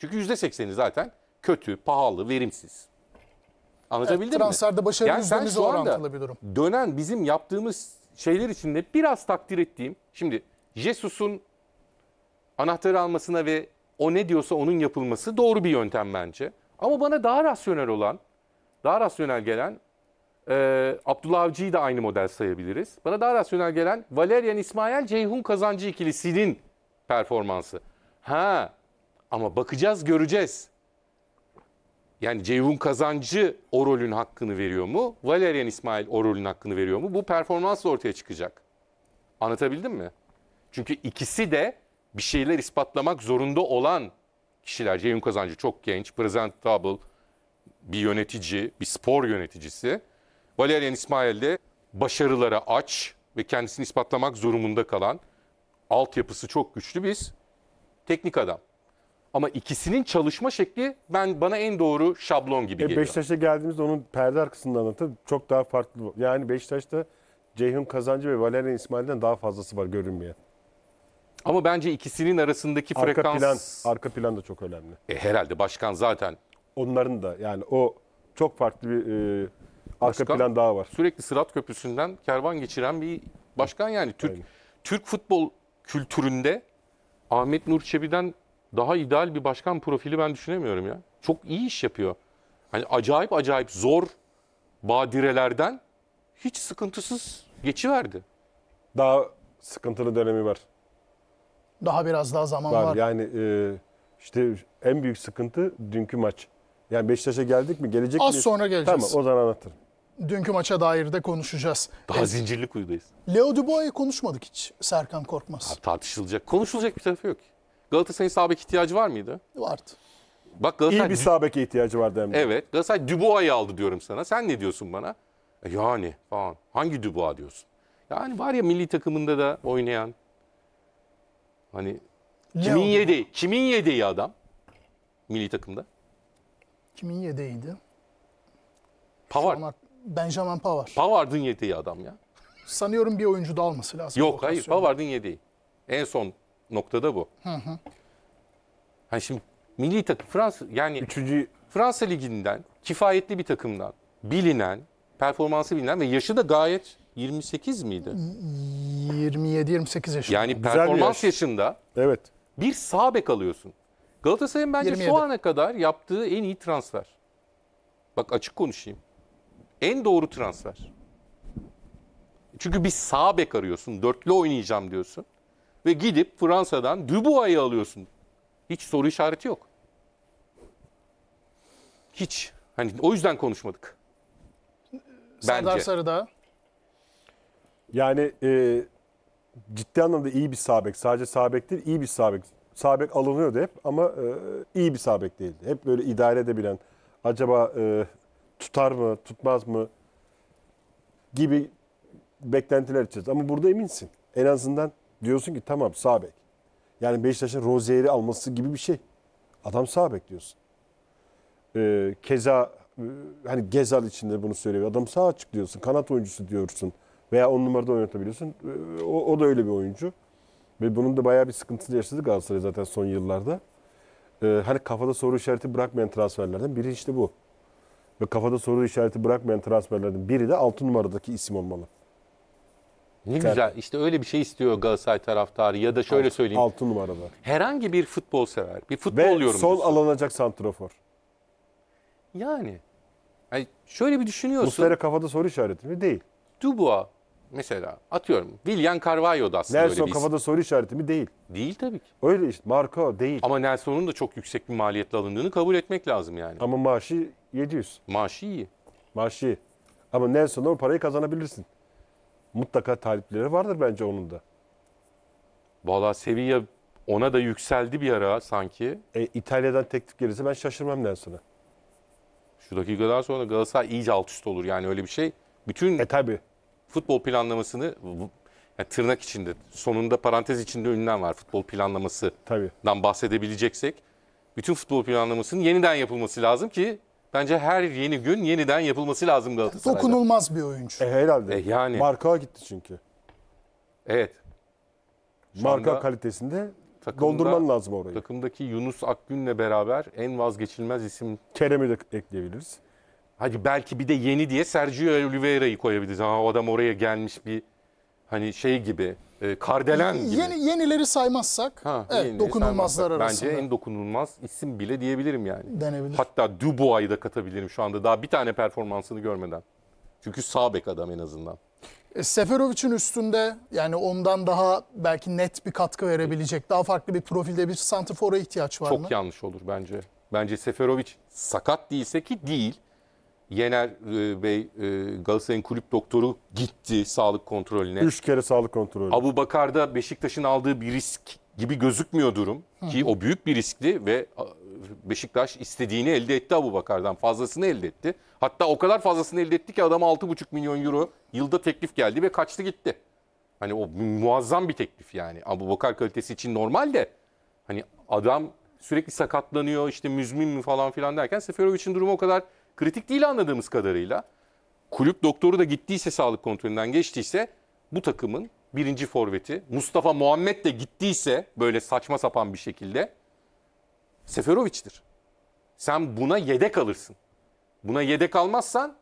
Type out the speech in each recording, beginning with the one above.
Çünkü %80'i zaten kötü, pahalı, verimsiz. Anlatabildim evet, transferde mi? Transferde başarımızla yani orantılı bir durum. Dönen bizim yaptığımız şeyler içinde biraz takdir ettiğim, şimdi Jesus'un anahtarı almasına ve o ne diyorsa onun yapılması doğru bir yöntem bence. Ama bana daha rasyonel olan, daha rasyonel gelen e, Abdullah Avcı'yı da aynı model sayabiliriz. Bana daha rasyonel gelen Valerian İsmail Ceyhun Kazancı ikilisinin performansı. Ha ama bakacağız göreceğiz. Yani Ceyhun Kazancı o rolün hakkını veriyor mu? Valerian İsmail o rolün hakkını veriyor mu? Bu performansla ortaya çıkacak. Anlatabildim mi? Çünkü ikisi de bir şeyler ispatlamak zorunda olan kişiler. Ceyhun Kazancı çok genç, presentable, bir yönetici, bir spor yöneticisi. Valerian İsmail de başarılara aç ve kendisini ispatlamak zorunda kalan altyapısı çok güçlü biz teknik adam. Ama ikisinin çalışma şekli ben bana en doğru şablon gibi e, geliyor. Beşiktaş'a geldiğimizde onun perde arkasında anlatıp çok daha farklı. Yani Beşiktaş'ta Ceyhun Kazancı ve Valerian İsmail'den daha fazlası var görünmeye. Ama bence ikisinin arasındaki Arka frekans... plan, arka plan da çok önemli. E, herhalde başkan zaten... Onların da yani o çok farklı bir e, arka başkan, plan daha var. Sürekli Sırat Köprüsü'nden kervan geçiren bir başkan yani. Türk Aynen. Türk futbol kültüründe Ahmet Nur Çebi'den daha ideal bir başkan profili ben düşünemiyorum ya. Çok iyi iş yapıyor. Hani acayip acayip zor badirelerden hiç sıkıntısız geçiverdi. Daha sıkıntılı dönemi var. Daha biraz daha zaman var. var. Yani e, işte en büyük sıkıntı dünkü maç. Yani Beşiktaş'a geldik mi? Gelecek Az miyiz? sonra geleceğiz. Tamam o zaman anlatırım. Dünkü maça dair de konuşacağız. Daha evet. zincirli kuyudayız. Leo Dubois'u konuşmadık hiç Serkan Korkmaz. Abi tartışılacak. Konuşulacak bir tarafı yok ki. Galatasaray'ın sağ ihtiyacı var mıydı? Vardı. Bak Galatasaray... İyi bir sağ ihtiyacı vardı hem de. Evet. Galatasaray Dubois'ı aldı diyorum sana. Sen ne diyorsun bana? E yani falan. Hangi Dubois diyorsun? Yani var ya milli takımında da oynayan hani ne kimin oldu? yedeği? Kimin yedeği adam? Milli takımda. Kimin yedeğiydi? Pavar. An, Benjamin Pavar. Pavard'ın yedeği adam ya. Sanıyorum bir oyuncu da alması lazım. Yok hayır Pavard'ın yedeği. En son noktada bu. Hı hı. Yani şimdi milli takım Fransa yani Üçüncü... Fransa liginden kifayetli bir takımdan bilinen, performansı bilinen ve yaşı da gayet 28 miydi? 27 28 yaşında. Yani performans yaş. yaşında. Evet. Bir sağ bek alıyorsun. Galatasaray'ın bence 27. şu ana kadar yaptığı en iyi transfer. Bak açık konuşayım. En doğru transfer. Çünkü bir sağ bek arıyorsun. Dörtlü oynayacağım diyorsun ve gidip Fransa'dan Dubois'ı alıyorsun. Hiç soru işareti yok. Hiç. Hani o yüzden konuşmadık. Serdar sarıda. Yani e, ciddi anlamda iyi bir sabek. Sadece sabek değil, iyi bir sabek. Sabek alınıyordu hep ama e, iyi bir sabek değildi. Hep böyle idare edebilen, acaba e, tutar mı, tutmaz mı gibi beklentiler içeriz. Ama burada eminsin. En azından Diyorsun ki tamam sağ bek. Yani Beşiktaş'ın Rozier'i alması gibi bir şey. Adam sağ diyorsun. Ee, keza e, hani Gezal içinde bunu söylüyor. Adam sağ açık diyorsun. Kanat oyuncusu diyorsun. Veya on numarada oynatabiliyorsun. Ee, o, o da öyle bir oyuncu. Ve bunun da bayağı bir sıkıntısı yaşadı Galatasaray zaten son yıllarda. Ee, hani kafada soru işareti bırakmayan transferlerden biri işte bu. Ve kafada soru işareti bırakmayan transferlerden biri de altı numaradaki isim olmalı. Ne Tabii. güzel işte öyle bir şey istiyor Galatasaray taraftarı ya da şöyle söyleyeyim. 6 numaralı. Herhangi bir futbol sever, bir futbol Ve yorumcusu. sol alınacak santrafor. Yani. yani şöyle bir düşünüyorsun. Muslera kafada soru işareti mi? Değil. Dubois mesela atıyorum. William Carvalho da aslında öyle Nelson bir kafada soru işareti mi? Değil. Değil tabii ki. Öyle işte. Marco değil. Ama Nelson'un da çok yüksek bir maliyetle alındığını kabul etmek lazım yani. Ama maaşı 700. Maaşı iyi. Maaşı. iyi. Ama Nelson'dan o parayı kazanabilirsin mutlaka talipleri vardır bence onun da. Valla Sevilla ona da yükseldi bir ara sanki. E, İtalya'dan teklif gelirse ben şaşırmam Nelson'a. Şu dakikadan sonra Galatasaray iyice alt üst olur yani öyle bir şey. Bütün e, tabii. futbol planlamasını yani tırnak içinde sonunda parantez içinde ünlem var futbol planlamasından tabii. bahsedebileceksek. Bütün futbol planlamasının yeniden yapılması lazım ki Bence her yeni gün yeniden yapılması lazım Galatasaray'da. Dokunulmaz bir oyuncu. E, herhalde. E, yani. Marka gitti çünkü. Evet. Marka kalitesinde takımda, dondurman lazım orayı. Takımdaki Yunus Akgün'le beraber en vazgeçilmez isim. Kerem'i de ekleyebiliriz. Hadi belki bir de yeni diye Sergio Oliveira'yı koyabiliriz. Ha, o adam oraya gelmiş bir hani şey gibi e, Kardelen gibi. Yeni, yenileri saymazsak ha, evet, yenileri dokunulmazlar saymazsak. arasında. Bence en dokunulmaz isim bile diyebilirim yani. Denebilir. Hatta Dubois'ı da katabilirim şu anda daha bir tane performansını görmeden. Çünkü sağ bek adam en azından. E, Seferovic'in üstünde yani ondan daha belki net bir katkı verebilecek, daha farklı bir profilde bir santrfora ihtiyaç var Çok mı? Çok yanlış olur bence. Bence Seferovic sakat değilse ki değil. Yener e, Bey e, Galatasaray'ın kulüp doktoru gitti sağlık kontrolüne. Üç kere sağlık kontrolü. Abu Bakar'da Beşiktaş'ın aldığı bir risk gibi gözükmüyor durum. Hı. Ki o büyük bir riskti ve Beşiktaş istediğini elde etti Abu Bakar'dan. Fazlasını elde etti. Hatta o kadar fazlasını elde etti ki adama 6,5 milyon euro yılda teklif geldi ve kaçtı gitti. Hani o muazzam bir teklif yani. Abu Bakar kalitesi için normal de hani adam sürekli sakatlanıyor işte müzmin mi falan filan derken Seferovic'in durumu o kadar kritik değil anladığımız kadarıyla. Kulüp doktoru da gittiyse sağlık kontrolünden geçtiyse bu takımın birinci forveti Mustafa Muhammed de gittiyse böyle saçma sapan bir şekilde Seferovic'tir. Sen buna yedek alırsın. Buna yedek almazsan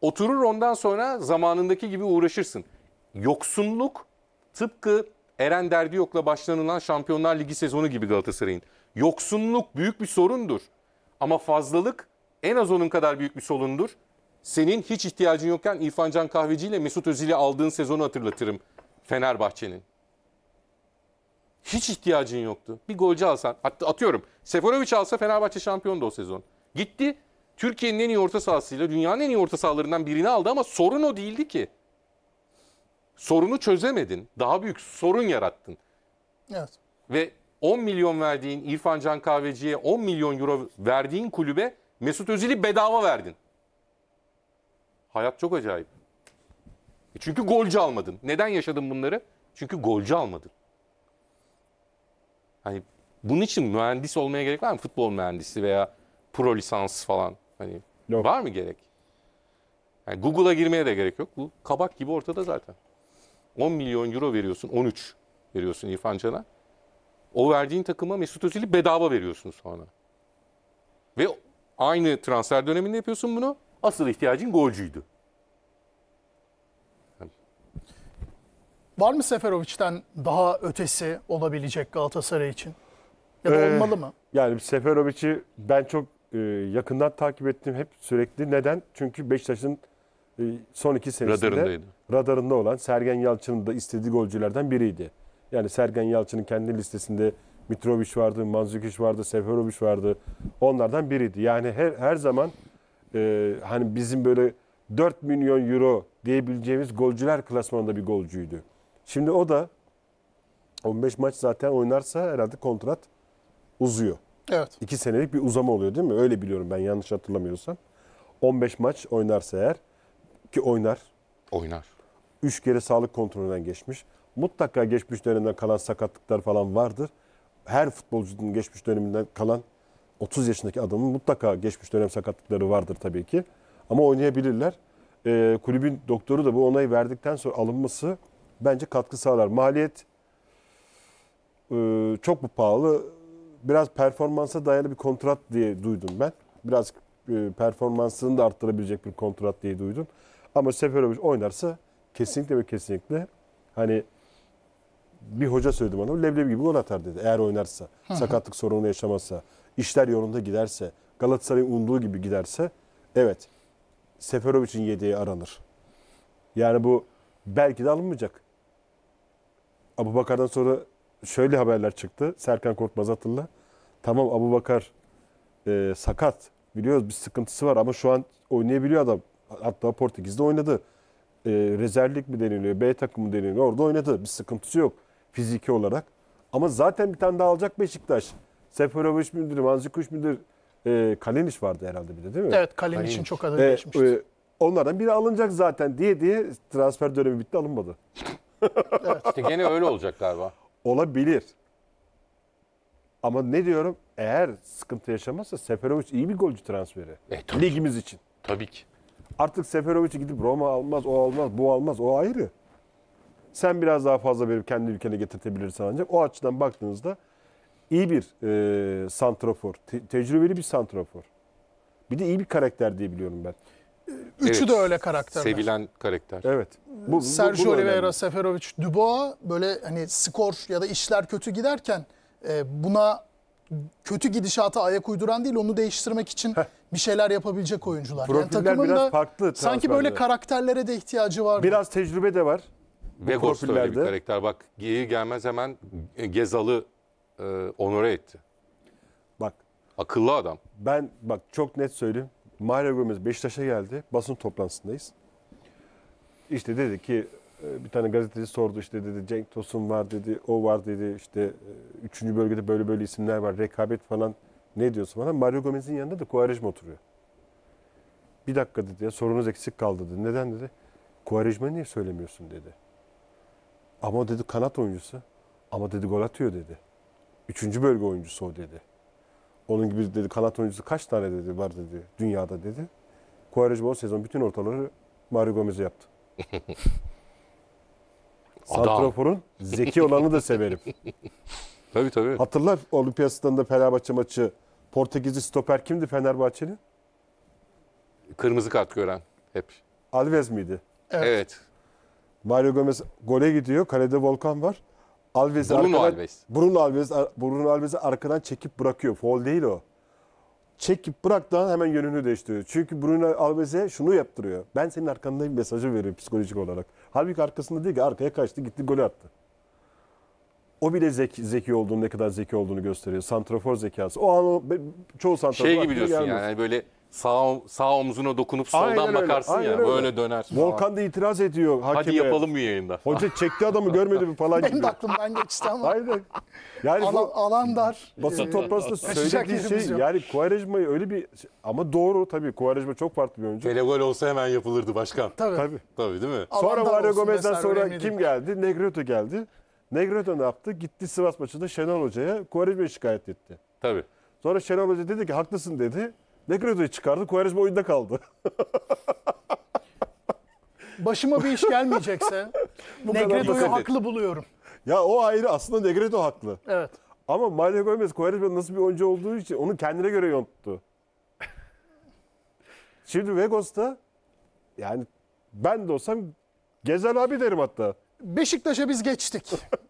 oturur ondan sonra zamanındaki gibi uğraşırsın. Yoksunluk tıpkı Eren Derdi yokla başlanılan Şampiyonlar Ligi sezonu gibi Galatasaray'ın. Yoksunluk büyük bir sorundur. Ama fazlalık en az onun kadar büyük bir solundur. Senin hiç ihtiyacın yokken İrfan Can Kahveci ile Mesut Özil'i aldığın sezonu hatırlatırım Fenerbahçe'nin. Hiç ihtiyacın yoktu. Bir golcü alsan, hatta atıyorum Seferovic alsa Fenerbahçe şampiyondu o sezon. Gitti Türkiye'nin en iyi orta sahasıyla dünyanın en iyi orta sahalarından birini aldı ama sorun o değildi ki. Sorunu çözemedin. Daha büyük sorun yarattın. Evet. Ve 10 milyon verdiğin İrfan Can Kahveci'ye 10 milyon euro verdiğin kulübe Mesut Özil'i bedava verdin. Hayat çok acayip. E çünkü golcü almadın. Neden yaşadın bunları? Çünkü golcü almadın. Hani bunun için mühendis olmaya gerek var mı? Futbol mühendisi veya pro lisans falan. Hani yok. var mı gerek? Yani Google'a girmeye de gerek yok. Bu kabak gibi ortada zaten. 10 milyon euro veriyorsun, 13 veriyorsun İrfan Can'a. O verdiğin takıma Mesut Özil'i bedava veriyorsun sonra. Ve Aynı transfer döneminde yapıyorsun bunu. Asıl ihtiyacın golcüydü. Var mı Seferovic'den daha ötesi olabilecek Galatasaray için? Ya da ee, olmalı mı? Yani Seferovic'i ben çok e, yakından takip ettim hep sürekli. Neden? Çünkü Beşiktaş'ın e, son iki senesinde radarında olan Sergen Yalçın'ın da istediği golcülerden biriydi. Yani Sergen Yalçın'ın kendi listesinde Mitrovic vardı, Manzukic vardı, Seferovic vardı. Onlardan biriydi. Yani her, her zaman e, hani bizim böyle 4 milyon euro diyebileceğimiz golcüler klasmanında bir golcüydü. Şimdi o da 15 maç zaten oynarsa herhalde kontrat uzuyor. Evet. 2 senelik bir uzama oluyor değil mi? Öyle biliyorum ben yanlış hatırlamıyorsam. 15 maç oynarsa eğer ki oynar. Oynar. 3 kere sağlık kontrolünden geçmiş. Mutlaka geçmişlerinden kalan sakatlıklar falan vardır her futbolcunun geçmiş döneminden kalan 30 yaşındaki adamın mutlaka geçmiş dönem sakatlıkları vardır tabii ki. Ama oynayabilirler. E, kulübün doktoru da bu onayı verdikten sonra alınması bence katkı sağlar. Maliyet e, çok mu pahalı? Biraz performansa dayalı bir kontrat diye duydum ben. Biraz e, performansını da arttırabilecek bir kontrat diye duydum. Ama Seferovic oynarsa kesinlikle ve kesinlikle hani bir hoca söyledi bana leblebi gibi gol atar dedi eğer oynarsa, sakatlık sorununu yaşamazsa, işler yolunda giderse, Galatasaray'ın umduğu gibi giderse evet Seferovic'in yediği aranır. Yani bu belki de alınmayacak. Abu Bakar'dan sonra şöyle haberler çıktı. Serkan Korkmaz hatırla. Tamam Abu Bakar e, sakat. Biliyoruz bir sıkıntısı var ama şu an oynayabiliyor adam. Hatta Portekiz'de oynadı. E, rezervlik mi deniliyor, B takımı deniliyor. Orada oynadı. Bir sıkıntısı yok fiziki olarak. Ama zaten bir tane daha alacak Beşiktaş. Seferovic müdür, Manzikuş müdür, e, ee, Kalinic vardı herhalde bir de değil mi? Evet Kalinic için çok adı geçmişti. E, onlardan biri alınacak zaten diye diye transfer dönemi bitti alınmadı. evet. İşte gene öyle olacak galiba. Olabilir. Ama ne diyorum? Eğer sıkıntı yaşamazsa Seferovic iyi bir golcü transferi. E, tabii. Ligimiz için. Tabii ki. Artık Seferovic'i gidip Roma almaz, o almaz, bu almaz, o ayrı. Sen biraz daha fazla verip kendi ülkene getirtebilirsin ancak. O açıdan baktığınızda iyi bir e, santrafor. Te- tecrübeli bir santrafor. Bir de iyi bir karakter diye biliyorum ben. Üçü Evet. de öyle karakterler. Sevilen karakter. Evet. Bu, bu- Sergio bu Oliveira, Seferovic, Dubois böyle hani skor ya da işler kötü giderken e, buna kötü gidişata ayak uyduran değil onu değiştirmek için bir şeyler yapabilecek oyuncular. Profiller biraz farklı sanki böyle karakterlere de ihtiyacı var. Biraz tecrübe de var. Vegors da öyle bir karakter. Bak gelir gelmez hemen e, Gezal'ı e, onore etti. Bak. Akıllı adam. Ben bak çok net söyleyeyim. Mario Gomez Beşiktaş'a geldi. Basın toplantısındayız. İşte dedi ki e, bir tane gazeteci sordu işte dedi Cenk Tosun var dedi o var dedi işte e, üçüncü bölgede böyle böyle isimler var rekabet falan ne diyorsun falan. Mario Gomez'in yanında da Kuarejma oturuyor. Bir dakika dedi ya sorunuz eksik kaldı dedi. Neden dedi. Kuarejma niye söylemiyorsun dedi. Ama dedi kanat oyuncusu. Ama dedi gol atıyor dedi. Üçüncü bölge oyuncusu o dedi. Onun gibi dedi kanat oyuncusu kaç tane dedi var dedi dünyada dedi. Quaresma o sezon bütün ortaları Mario Gomez'e yaptı. Santrafor'un zeki olanı da severim. tabii tabii. Hatırlar Olimpiyası'nda Fenerbahçe maçı Portekizli stoper kimdi Fenerbahçe'nin? Kırmızı kart gören hep. Alves miydi? Evet. evet. Mario Gomez gole gidiyor. Kalede Volkan var. Alves Bruno arkadan, Alves. Bruno Alves. Bruno Alves'i arkadan çekip bırakıyor. Foul değil o. Çekip bıraktan hemen yönünü değiştiriyor. Çünkü Bruno Alves'e şunu yaptırıyor. Ben senin arkandayım mesajı veriyor psikolojik olarak. Halbuki arkasında değil ki arkaya kaçtı gitti golü attı. O bile zeki, zeki olduğunu, ne kadar zeki olduğunu gösteriyor. Santrafor zekası. O an o, çoğu santrafor. Şey gibi diyorsun yani, yani böyle sağ sağ omzuna dokunup soldan Aynen öyle, bakarsın aynen ya. öyle. döner. Volkan da itiraz ediyor hakeme. Hadi yapalım bir yayında. Hoca çekti adamı görmedi mi falan Benim gibi. de aklımdan geçti ama Aynen. Yani alan, alan dar. basın Ee, toplantısında kaçacak söylediği şey yok. yani Kuvarejma'yı öyle bir ama doğru tabii Kuvarejma çok farklı bir oyuncu. Tele olsa hemen yapılırdı başkan. Tabii. Tabii. Tabii değil mi? Sonra Alan dar Mario Gomez'den sonra kim geldi? Negredo geldi. Negredo ne yaptı? Gitti Sivas maçında Şenol Hoca'ya Kuvarejma'yı şikayet etti. Tabii. Sonra Şenol Hoca dedi ki haklısın dedi. Dekredo'yu çıkardı. Quaresma oyunda kaldı. Başıma bir iş gelmeyecekse Bu kadar Negredo'yu haklı buluyorum. ya o ayrı. Aslında Negredo haklı. Evet. Ama Mario Gomez Quaresma'nın nasıl bir oyuncu olduğu için onu kendine göre yonttu. Şimdi Vegas'ta yani ben de olsam Gezel abi derim hatta. Beşiktaş'a biz geçtik.